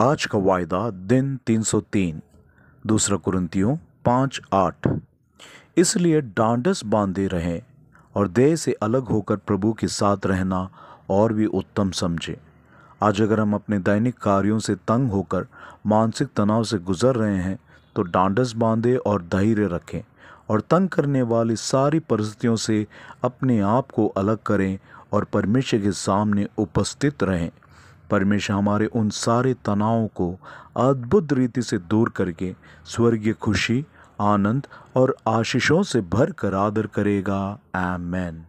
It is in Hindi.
आज का वायदा दिन 303 दूसरा कुरंतियों पाँच आठ इसलिए डांडस बांधे रहें और देह से अलग होकर प्रभु के साथ रहना और भी उत्तम समझे आज अगर हम अपने दैनिक कार्यों से तंग होकर मानसिक तनाव से गुजर रहे हैं तो डांडस बांधे और धैर्य रखें और तंग करने वाली सारी परिस्थितियों से अपने आप को अलग करें और परमेश्वर के सामने उपस्थित रहें परमेश्वर हमारे उन सारे तनावों को अद्भुत रीति से दूर करके स्वर्गीय खुशी आनंद और आशीषों से भर कर आदर करेगा आमेन